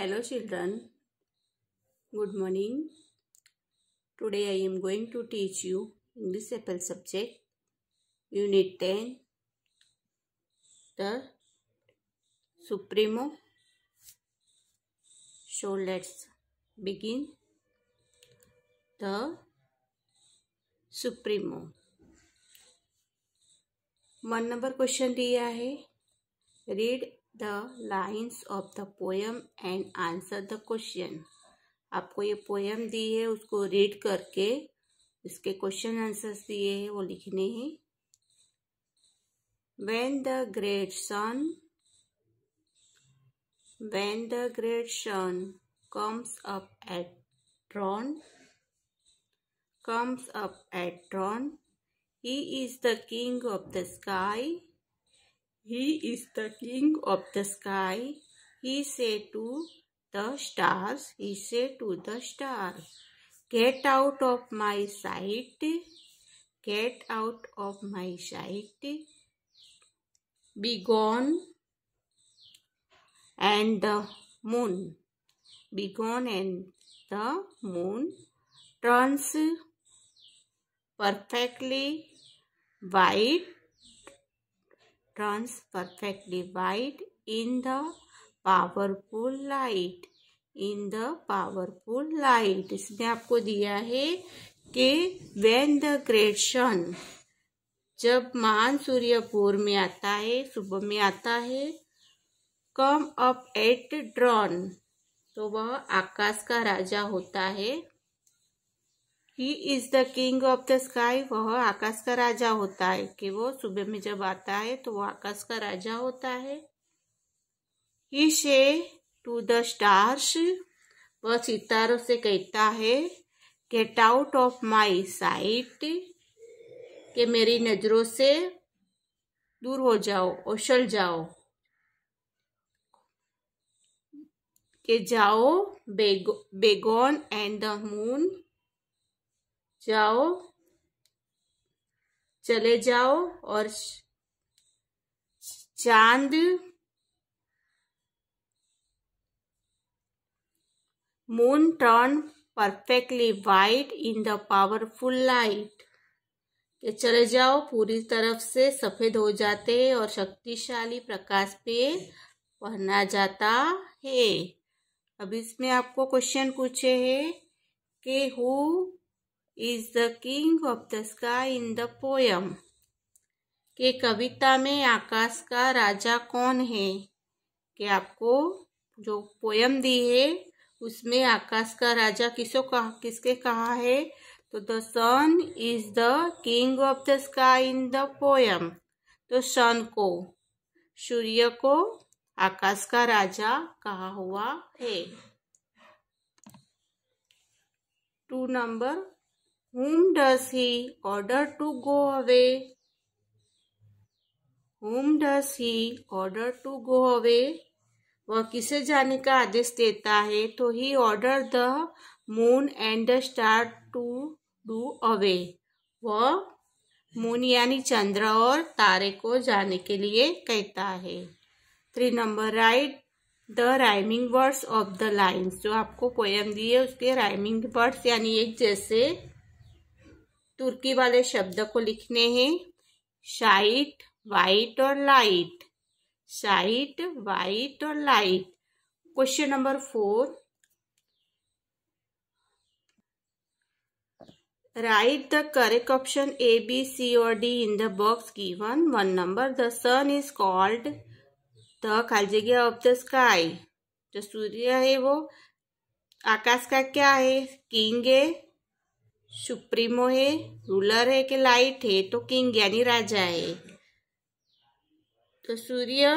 hello children good morning today i am going to teach you english apple subject unit 10 the supremo so let's begin the supremo one number question दिया है read the lines of the poem and answer the question आपको ये poem दी है उसको read करके इसके question answers दिए हैं वो लिखने हैं when the great sun when the great sun comes up at dawn comes up at dawn he is the king of the sky He is the king of the sky. He said to the stars, he said to the star, Get out of my sight. Get out of my sight. Be gone. And the moon. Be gone and the moon turns perfectly white turns perfectly white in the powerful light in the powerful light इसमें आपको दिया है कि when the great सन जब महान सूर्य भोर में आता है सुबह में आता है कम अप एट ड्रॉन तो वह आकाश का राजा होता है he is the king of the sky वह आकाश का राजा होता है कि वो सुबह में जब आता है तो वह आकाश का राजा होता है ही शे टू द स्टार्स वह सितारों से कहता है get out of my sight के मेरी नज़रों से दूर हो जाओ ओशल जाओ के जाओ begone begone and the moon जाओ चले जाओ और चांद moon turn perfectly white in the powerful light कि चले जाओ पूरी तरफ से सफेद हो जाते हैं और शक्तिशाली प्रकाश पे पहना जाता है अब इसमें आपको क्वेश्चन पूछे है कि who is the king of the sky in the poem के कविता में आकाश का राजा कौन है कि आपको जो पोयम दी है उसमें आकाश का राजा किसो कहा किसके कहा है तो the sun is the king of the sky in the poem तो सन को सूर्य को आकाश का राजा कहा हुआ है two number whom does he order to go away? whom does he order to go away? वह किसे जाने का आदेश देता है तो he order the moon and the star to do away वह मून यानी चंद्र और तारे को जाने के लिए कहता है three number right the rhyming words of the lines जो आपको पोएम दी है उसके राइमिंग वर्ड्स यानी एक जैसे तुर्की वाले शब्द को लिखने हैं शाइट वाइट और लाइट शाइट वाइट और light question number four right the correct option A B C और D in the box given one number the sun is called the खाली जगह ऑफ द स्काई जो सूर्य है वो आकाश का क्या है किंग है सुप्रीमो है रूलर है कि लाइट है तो किंग यानी राजा है तो सूर्य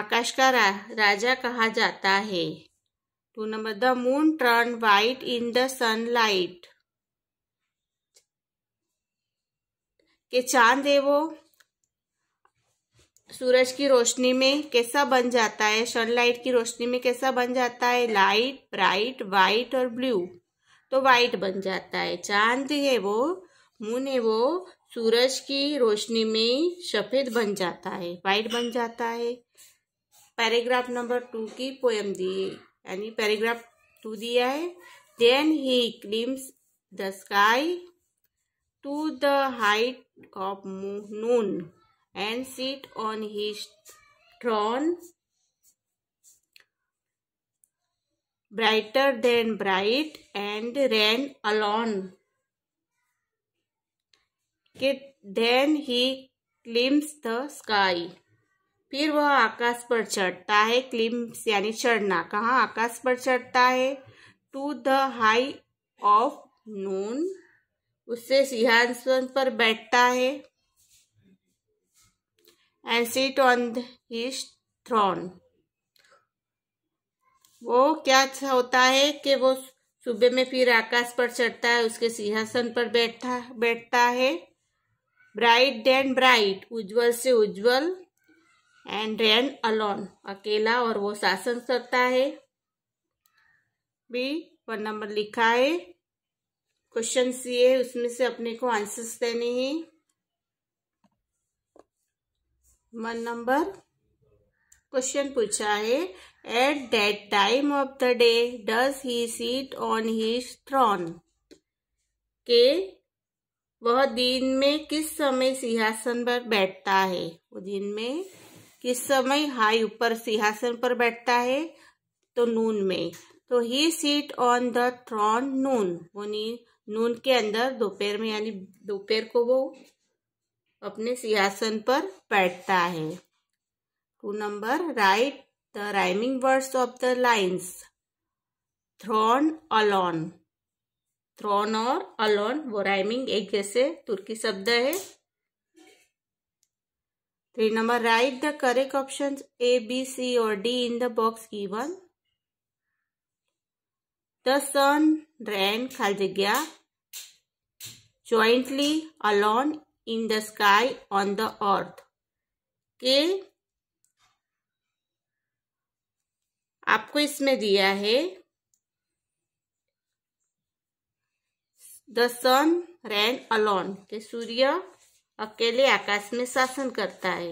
आकाश का रा, राजा कहा जाता है टू तो number the moon turn white in the sun light के चांद है वो सूरज की रोशनी में कैसा बन जाता है सनलाइट की रोशनी में कैसा बन जाता है लाइट ब्राइट व्हाइट और ब्लू तो वाइट बन जाता है चांद है वो मून है वो सूरज की रोशनी में सफ़ेद बन जाता है वाइट बन जाता है पैराग्राफ नंबर टू की पोएम दी यानी पैराग्राफ टू दिया है then he climbs the sky to the height of noon and seat on he throne brighter than bright and ran alone. Then he climbs the sky. फिर वह आकाश पर चढ़ता है क्लिम्स यानी चढ़ना कहाँ आकाश पर चढ़ता है to the high of noon उससे सिंहासन पर बैठता है and seat on his throne वो क्या होता है कि वो सुबह में फिर आकाश पर चढ़ता है उसके सिंहासन पर बैठा बैठता है ब्राइट डेन ब्राइट उज्जवल से उज्जवल एंड रैन अलोन अकेला और वो शासन करता है बी वन नंबर लिखा है क्वेश्चन सी है उसमें से अपने को आंसर्स देने हैं वन नंबर क्वेश्चन पूछा है At that time of the day does he sit on his throne? के वह दिन में किस समय सिंहासन पर बैठता है वो दिन में किस समय हाई ऊपर सिंहासन पर बैठता है तो नून में तो he seat on the throne noon वो नी नून के अंदर दोपहर में यानी दोपहर को वो अपने सिंहासन पर बैठता है two number right the rhyming words of the lines. Thrown alone. Throne और अलोन वो राइमिंग एक जैसे तुर्की शब्द है three number right the correct option A B C और D in the box given the sun reign खाली जगह jointly alone in the sky on the earth. K आपको इसमें दिया है द सन रैन अलोन के सूर्य अकेले आकाश में शासन करता है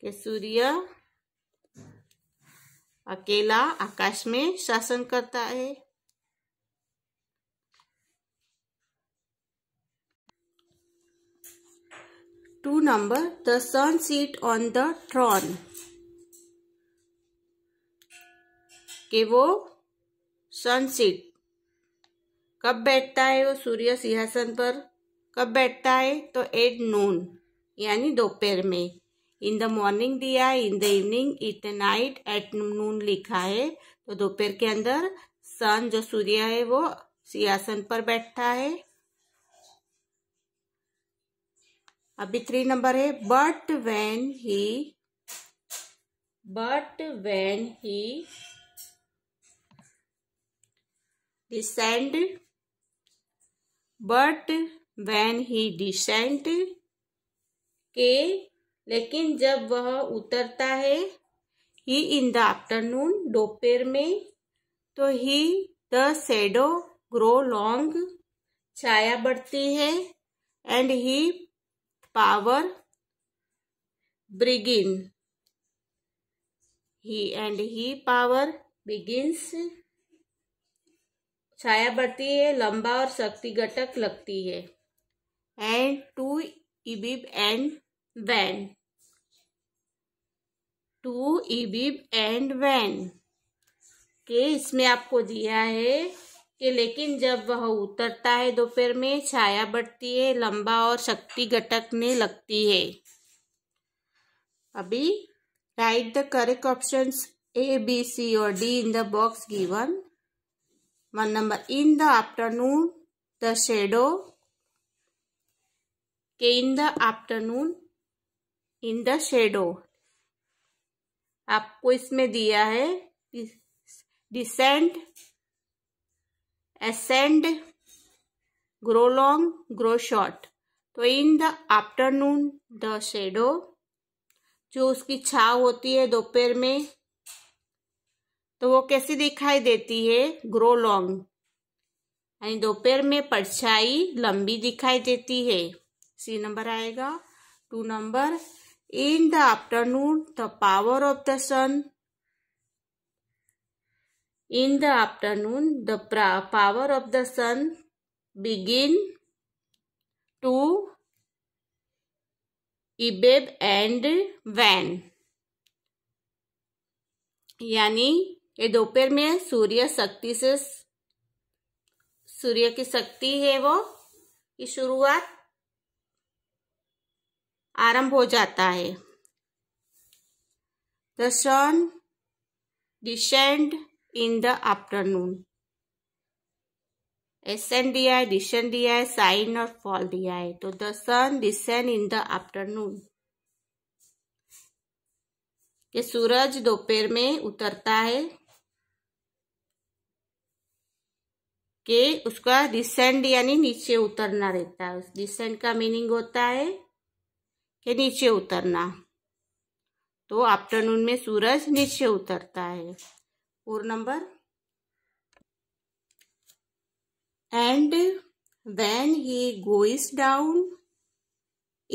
के सूर्य अकेला आकाश में शासन करता है two number the sun seat on the throne के वो सन सीट कब बैठता है वो सूर्य सिंहासन पर कब बैठता है तो एट नून यानी दोपहर में इन द मॉर्निंग दिया है in the evening at night at noon लिखा है तो दोपहर के अंदर सन जो सूर्य है वो सिंहासन पर बैठता है अभी थ्री नंबर है but when he but when he descend but when he descend के लेकिन जब वह उतरता है ही इन द आफ्टरनून दोपहर में तो he the shadow grow long छाया बढ़ती है and he power begin he and he power begins छाया बढ़ती है लंबा और शक्ति घटक लगती है and to इबिब and wane and इबिब and and wane इसमें आपको दिया है कि लेकिन जब वह उतरता है दोपहर में छाया बढ़ती है लंबा और शक्ति घटकने लगती है अभी right the correct option A B C और D in the box given one number in the afternoon the shadow के in the afternoon in the shadow आपको इसमें दिया है descend ascend grow long grow short तो in the afternoon the shadow जो उसकी छाव होती है दोपहर में तो वो कैसी दिखाई देती है ग्रो लॉन्ग यानी दोपहर में परछाई लंबी दिखाई देती है सी नंबर आएगा two number in the afternoon the power of the sun In the afternoon, the power of the sun begin to ebb and wane यानी ये दोपहर में सूर्य शक्ति से सूर्य की शक्ति है वो की शुरुआत आरंभ हो जाता है the sun descend in the afternoon. Ascend di, descend di, sign or fall di. So the sun descend in the afternoon. ये सूरज दोपहर में उतरता है कि उसका डिसेंड यानी नीचे उतरना रहता है डिसेंड का मीनिंग होता है कि नीचे उतरना तो आफ्टरनून में सूरज नीचे उतरता है 4 number and when he goes down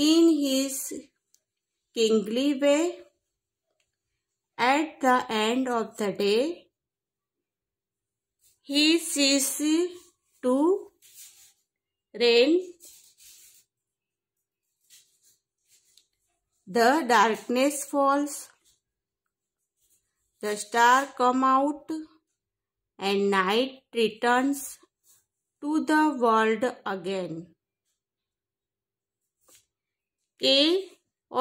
in his kingly way at the end of the day he ceases to reign the darkness falls the star come out and night returns to the world again. के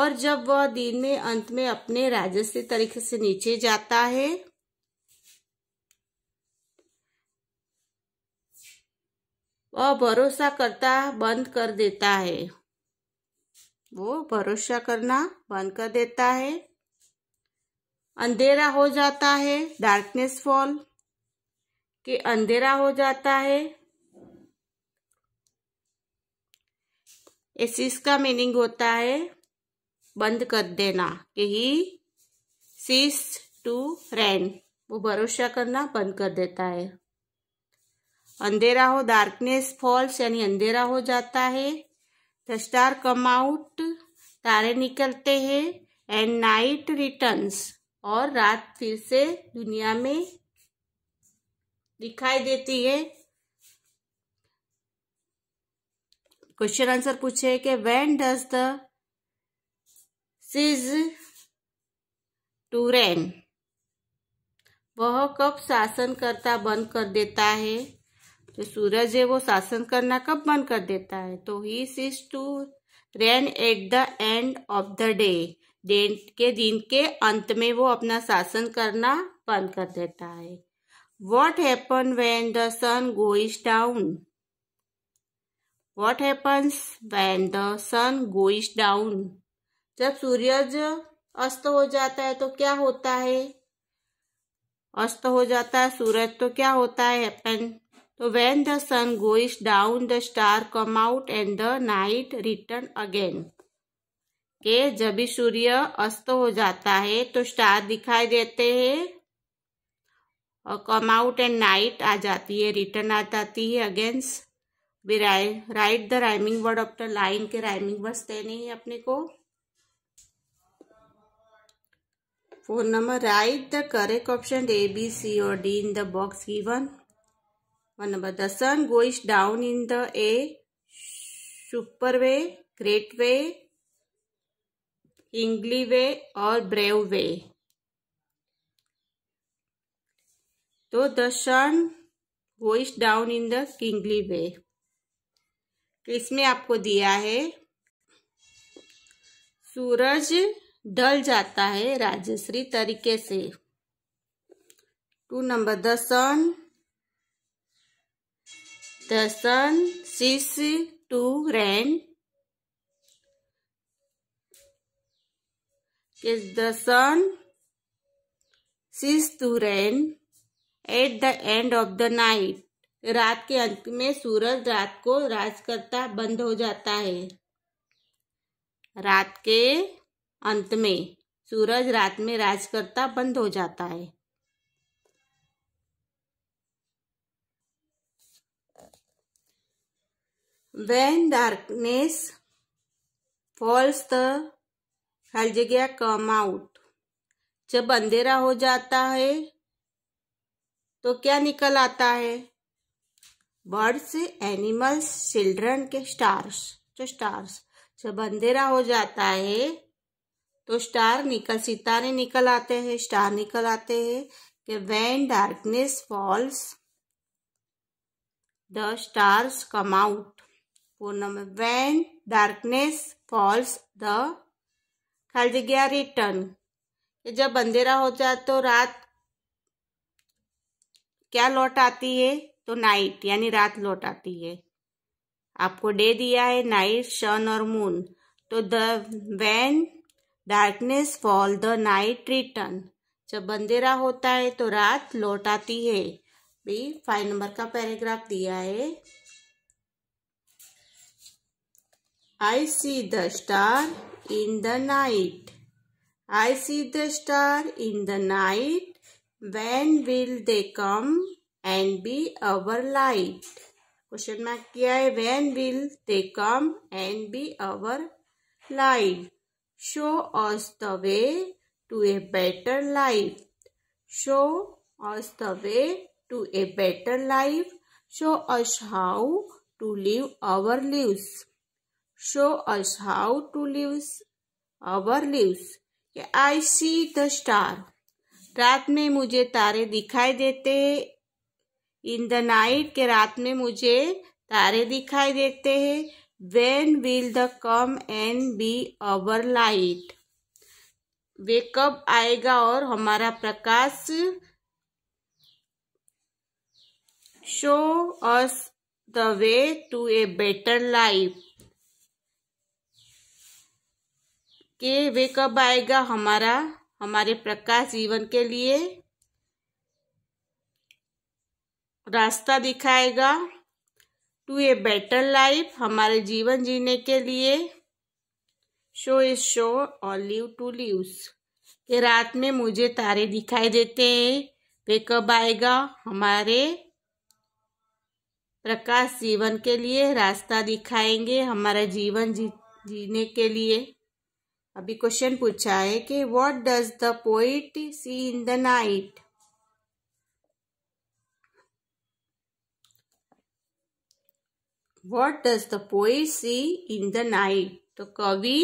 और जब वह दिन में अंत में अपने राजस्व तरीके से नीचे जाता है वह भरोसा करता बंद कर देता है वो भरोसा करना बंद कर देता है अंधेरा हो जाता है डार्कनेस फॉल के अंधेरा हो जाता है ऐसे का मीनिंग होता है बंद कर देना कि ही सीस टू रैन वो भरोसा करना बंद कर देता है अंधेरा हो डार्कनेस फॉल्स यानी अंधेरा हो जाता है द स्टार कम आउट तारे निकलते हैं एंड नाइट रिटर्न्स और रात फिर से दुनिया में दिखाई देती है क्वेश्चन आंसर पूछे कि when does the cease to reign वह कब शासन करता बंद कर देता है तो सूरज है वो शासन करना कब बंद कर देता है तो he cease to reign at the end of the day दिन के दिन के अंत में वो अपना शासन करना बंद कर देता है what happen when the sun goes down what happens when the sun goes down जब सूरज अस्त हो जाता है तो क्या होता है अस्त हो जाता है सूरज तो क्या होता है हैपन तो when the sun goes down the star come out and the night return again कि जब भी सूर्य अस्त हो जाता है तो स्टार दिखाई देते हैं और कम आउट एंड नाइट आ जाती है रिटर्न आ जाती है against we write the rhyming word of the line के राइमिंग वर्ड्स देने हैं अपने को four number right the correct option A B C और D in the box given one number the sun goes down in the a super way great way kingly way और brave way तो the sun goes down in the kingly way तो इसमें आपको दिया है सूरज ढल जाता है राजश्री तरीके से two number the sun the sun cease to reign is the sun ceased to rain at the end of the night. रात के अंत में सूरज रात को राज करता बंद हो जाता है रात के अंत में सूरज रात में राज करता बंद हो जाता है when darkness falls the हल जगह कम आउट जब अंधेरा हो जाता है तो क्या निकल आता है बर्ड्स एनिमल्स चिल्ड्रन के स्टार्स जो स्टार्स जब अंधेरा हो जाता है तो स्टार निकल सितारे निकल आते हैं स्टार निकल आते हैं कि when darkness falls the stars come out पूर्ण में वैन डार्कनेस फॉल्स द जगह रिटर्न जब अंधेरा हो जाए तो रात क्या लौट आती है तो नाइट यानी रात लौट आती है आपको डे दिया है नाइट सन और मून तो the when darkness fall the night return जब अंधेरा होता है तो रात लौट आती है भी फाइव नंबर का पैराग्राफ दिया है I see the star in the night. I see the star in the night. When will they come and be our light? Question mark. किया when will they come and be our light? Show us the way to a better life. Show us the way to a better life. Show us how to live our lives. show us how to live our lives. I see the star. रात में मुझे तारे दिखाई देते इन the night के रात में मुझे तारे दिखाई देते हैं when will the come and be our light वे कब आएगा और हमारा प्रकाश show us the way to a better life कि वे कब आएगा हमारा हमारे प्रकाश जीवन के लिए रास्ता दिखाएगा टू ए बेटर लाइफ हमारे जीवन जीने के लिए शो इज शो और लिव टू लिव के रात में मुझे तारे दिखाई देते हैं वे कब आएगा हमारे प्रकाश जीवन के लिए रास्ता दिखाएंगे हमारा जीवन जी, जीने के लिए अभी क्वेश्चन पूछा है कि what does the poet see in the night what does the poet see in the night तो कवि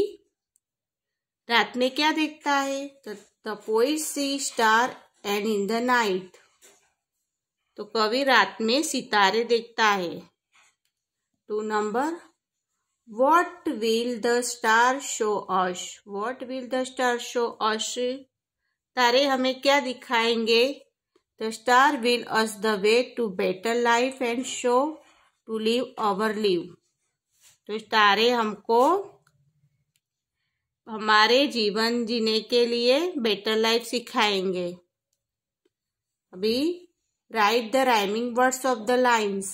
रात में क्या देखता है तो the poet see star and in the night तो कवि रात में सितारे देखता है टू तो number what will the star show us what will the star show us तारे हमें क्या दिखाएंगे the star will us the way to better life and show to live our live तो तारे हमको हमारे जीवन जीने के लिए बेटर लाइफ सिखाएंगे अभी right the rhyming words of the lines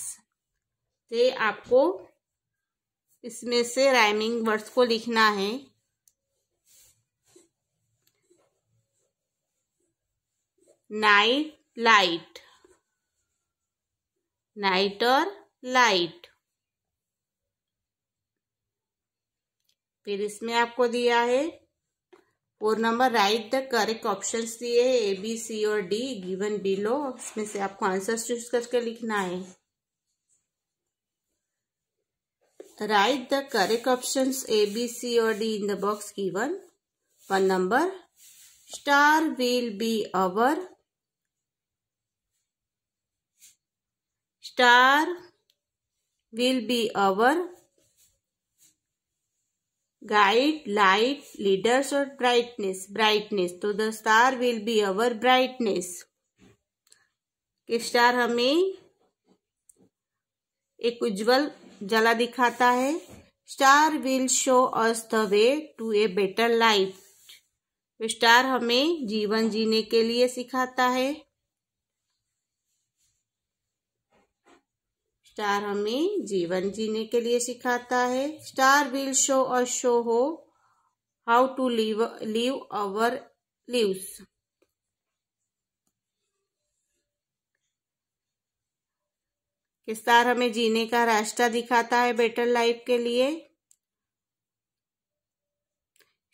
ये आपको इसमें से राइमिंग वर्ड्स को लिखना है नाइट लाइट नाइट और लाइट फिर इसमें आपको दिया है four number right the correct option दिए है ए बी सी और डी गिवन बिलो इसमें से आपको आंसर चूज करके लिखना है Write the correct options A, B, C or D in the box given. One number. Star will be our. Star will be our guide, light, leaders or brightness. Brightness. so the star will be our brightness. कि star hame ek ujjwal जला दिखाता है star will show us the way to a better life star हमें जीवन जीने के लिए सिखाता है स्टार हमें जीवन जीने के लिए सिखाता है star will show a show हो how to live live our lives star हमें जीने का रास्ता दिखाता है बेटर लाइफ के लिए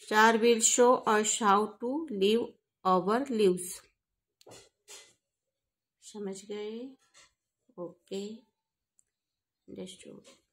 स्टार विल शो और how to live our lives समझ गए ओके अंडरस्टूड